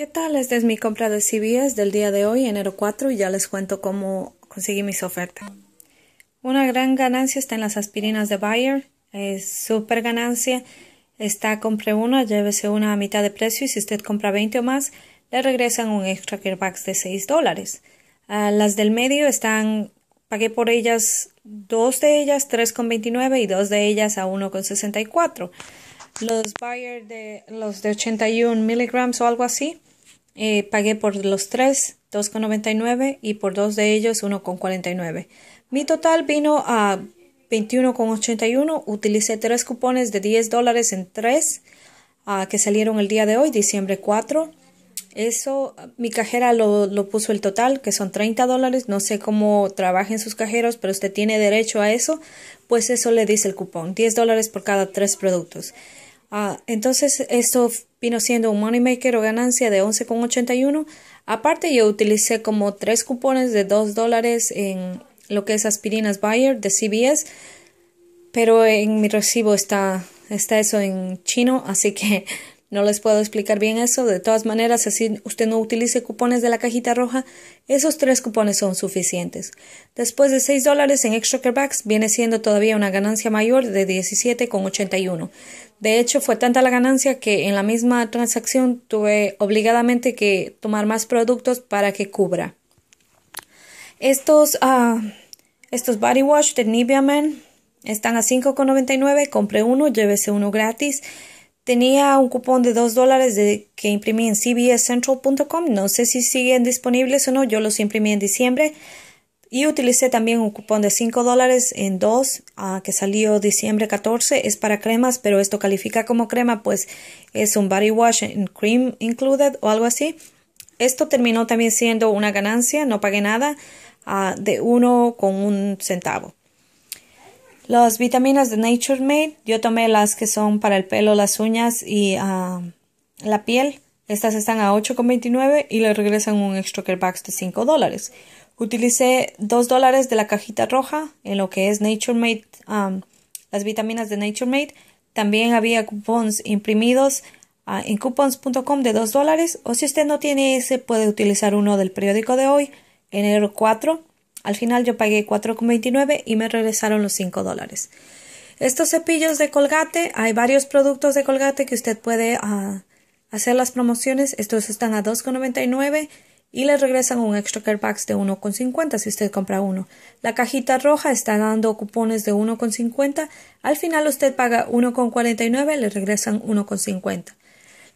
¿Qué tal? Esta es mi compra de CBS del día de hoy, enero 4, y ya les cuento cómo conseguí mis ofertas. Una gran ganancia está en las aspirinas de Bayer, es súper ganancia. Está, compre una, llévese una a mitad de precio y si usted compra 20 o más, le regresan un extra kickback de 6 dólares. Ah, las del medio están, pagué por ellas dos de ellas 3,29 y dos de ellas a 1,64. Los Bayer de los de 81 miligramos o algo así, eh, pagué por los tres 2,99 y por dos de ellos 1,49. Mi total vino a 21,81. Utilicé tres cupones de 10 dólares en tres ah, que salieron el día de hoy, diciembre 4. Eso, mi cajera lo, lo puso el total, que son 30 dólares. No sé cómo trabajen sus cajeros, pero usted tiene derecho a eso. Pues eso le dice el cupón, 10 dólares por cada tres productos. Ah, entonces esto vino siendo un money maker o ganancia de 11,81. Aparte yo utilicé como tres cupones de 2 dólares en lo que es aspirinas Bayer de CBS, pero en mi recibo está, está eso en chino, así que no les puedo explicar bien eso. De todas maneras, así usted no utilice cupones de la cajita roja, esos tres cupones son suficientes. Después de 6 dólares en extra Bags, viene siendo todavía una ganancia mayor de 17,81. De hecho, fue tanta la ganancia que en la misma transacción tuve obligadamente que tomar más productos para que cubra. Estos, ah, estos body wash de Nivea Men están a 5,99. Compre uno, llévese uno gratis. Tenía un cupón de 2 dólares que imprimí en cbscentral.com. No sé si siguen disponibles o no. Yo los imprimí en diciembre. Y utilicé también un cupón de 5 dólares en 2 ah, que salió diciembre 14. Es para cremas, pero esto califica como crema, pues es un body wash and cream included o algo así. Esto terminó también siendo una ganancia, no pagué nada, ah, de uno con un centavo. Las vitaminas de Nature Made, yo tomé las que son para el pelo, las uñas y um, la piel. Estas están a 8,29 y le regresan un extra care box de 5 dólares. Utilicé 2 dólares de la cajita roja en lo que es Nature Made, um, las vitaminas de Nature Made. También había cupons imprimidos uh, en coupons.com de 2 dólares. O si usted no tiene ese, puede utilizar uno del periódico de hoy, enero 4 al final yo pagué 4,29 y me regresaron los 5 dólares. Estos cepillos de colgate, hay varios productos de colgate que usted puede ah, hacer las promociones. Estos están a 2,99 y le regresan un extra care packs de 1,50 si usted compra uno. La cajita roja está dando cupones de 1,50. Al final usted paga 1,49, le regresan 1,50.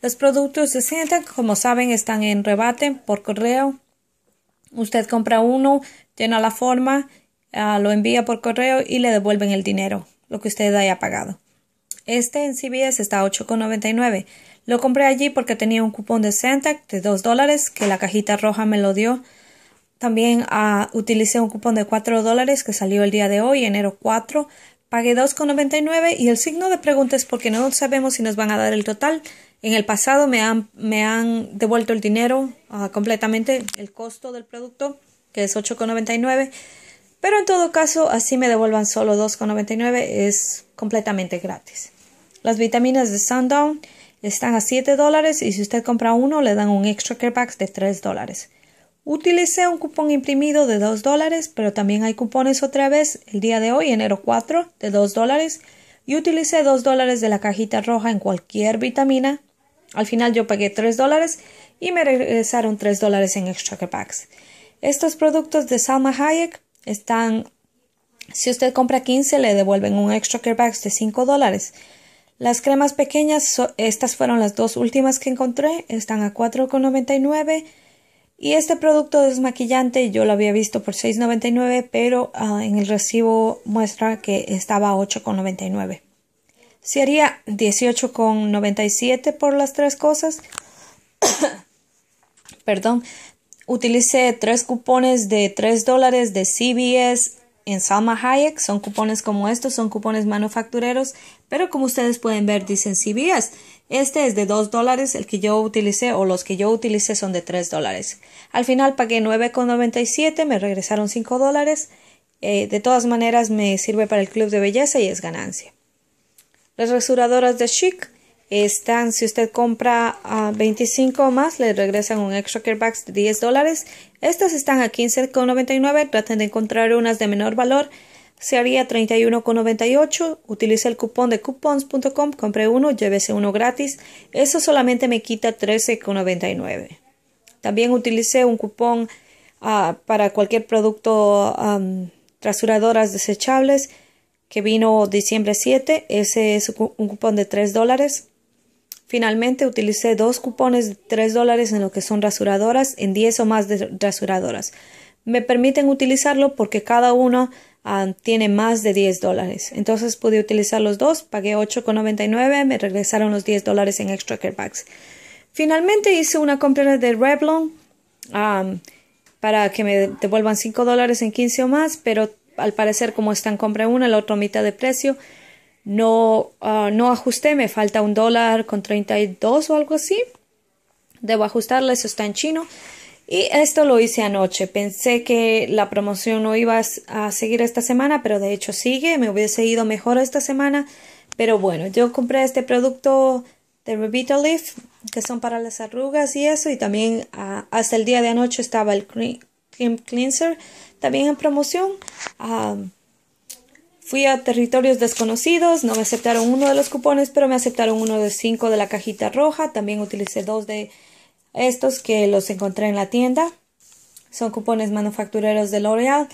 Los productos de Santa, como saben, están en rebate por correo Usted compra uno, llena la forma, ah, lo envía por correo y le devuelven el dinero, lo que usted haya pagado. Este en CBS está a 8,99. Lo compré allí porque tenía un cupón de Centac de 2 dólares que la cajita roja me lo dio. También ah, utilicé un cupón de 4 dólares que salió el día de hoy, enero 4. Pagué 2,99 y el signo de pregunta es porque no sabemos si nos van a dar el total en el pasado me han, me han devuelto el dinero ah, completamente, el costo del producto, que es 8,99, pero en todo caso, así me devuelvan solo 2,99, es completamente gratis. Las vitaminas de Sundown están a 7 dólares y si usted compra uno, le dan un extra care pack de 3 dólares. Utilicé un cupón imprimido de 2 dólares, pero también hay cupones otra vez el día de hoy, enero 4, de 2 dólares. Y utilicé 2 dólares de la cajita roja en cualquier vitamina al final yo pagué 3 dólares y me regresaron 3 dólares en extra packs. Estos productos de Salma Hayek están, si usted compra 15 le devuelven un extra care packs de 5 dólares. Las cremas pequeñas, estas fueron las dos últimas que encontré, están a 4,99 y este producto desmaquillante yo lo había visto por 6,99 pero ah, en el recibo muestra que estaba a 8,99. Se haría 18,97 por las tres cosas. Perdón. Utilicé tres cupones de 3 dólares de CBS en Salma Hayek. Son cupones como estos, son cupones manufactureros, pero como ustedes pueden ver, dicen CBS. Este es de 2 dólares, el que yo utilicé o los que yo utilicé son de 3 dólares. Al final pagué 9,97, me regresaron 5 dólares. Eh, de todas maneras, me sirve para el club de belleza y es ganancia. Las rasuradoras de Chic están, si usted compra 25 ah, o más, le regresan un extra bag de 10 dólares. Estas están a 15,99. Traten de encontrar unas de menor valor. Se haría 31,98. Utilice el cupón de coupons.com. Compre uno, llévese uno gratis. Eso solamente me quita 13,99. También utilicé un cupón ah, para cualquier producto trasuradoras desechables que vino diciembre 7, ese es un cupón de 3 dólares. Finalmente utilicé dos cupones de 3 dólares en lo que son rasuradoras, en 10 o más de rasuradoras. Me permiten utilizarlo porque cada uno ah, tiene más de 10 dólares. Entonces pude utilizar los dos, pagué 8,99, me regresaron los 10 dólares en extra Bags. Finalmente hice una compra de Revlon ah, para que me devuelvan 5 dólares en 15 o más, pero al parecer como están compra una, la otra mitad de precio. No, ah, no ajusté, me falta un dólar con 32 o algo así. Debo ajustarla, eso está en chino. Y esto lo hice anoche. Pensé que la promoción no iba a seguir esta semana, pero de hecho sigue. Me hubiese ido mejor esta semana. Pero bueno, yo compré este producto de Revitalift, que son para las arrugas y eso. Y también ah, hasta el día de anoche estaba el Cleanser también en promoción. Ah, fui a territorios desconocidos, no me aceptaron uno de los cupones, pero me aceptaron uno de cinco de la cajita roja. También utilicé dos de estos que los encontré en la tienda. Son cupones manufactureros de L'Oreal.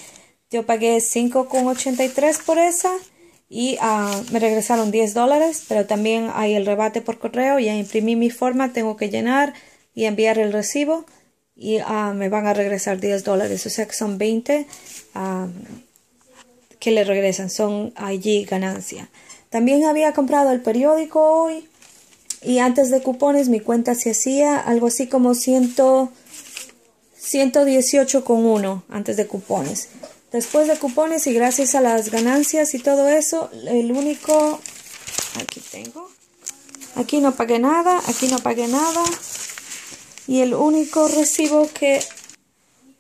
Yo pagué 5,83 por esa y ah, me regresaron 10 dólares, pero también hay el rebate por correo, ya imprimí mi forma, tengo que llenar y enviar el recibo y ah, me van a regresar 10 dólares, o sea que son 20 ah, que le regresan, son allí ganancia. También había comprado el periódico hoy y antes de cupones mi cuenta se hacía algo así como con 118,1 antes de cupones. Después de cupones y gracias a las ganancias y todo eso, el único... Aquí tengo. Aquí no pagué nada, aquí no pagué nada. Y el único recibo que...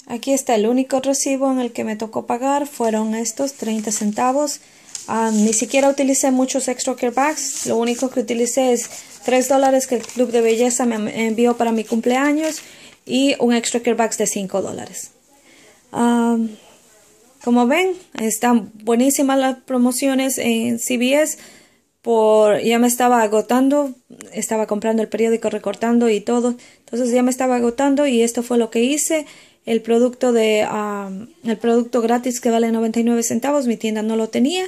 Aquí está el único recibo en el que me tocó pagar fueron estos 30 centavos. Ah, ni siquiera utilicé muchos extra care bags. Lo único que utilicé es 3 dólares que el club de belleza me envió para mi cumpleaños y un extra care bags de 5 dólares. Ah, como ven, están buenísimas las promociones en CBS por ya me estaba agotando, estaba comprando el periódico, recortando y todo, entonces ya me estaba agotando y esto fue lo que hice. El producto de el producto gratis que vale 99 centavos, mi tienda no lo tenía,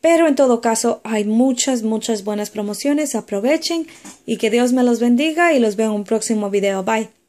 pero en todo caso hay muchas muchas buenas promociones, aprovechen y que Dios me los bendiga y los veo en un próximo video. Bye.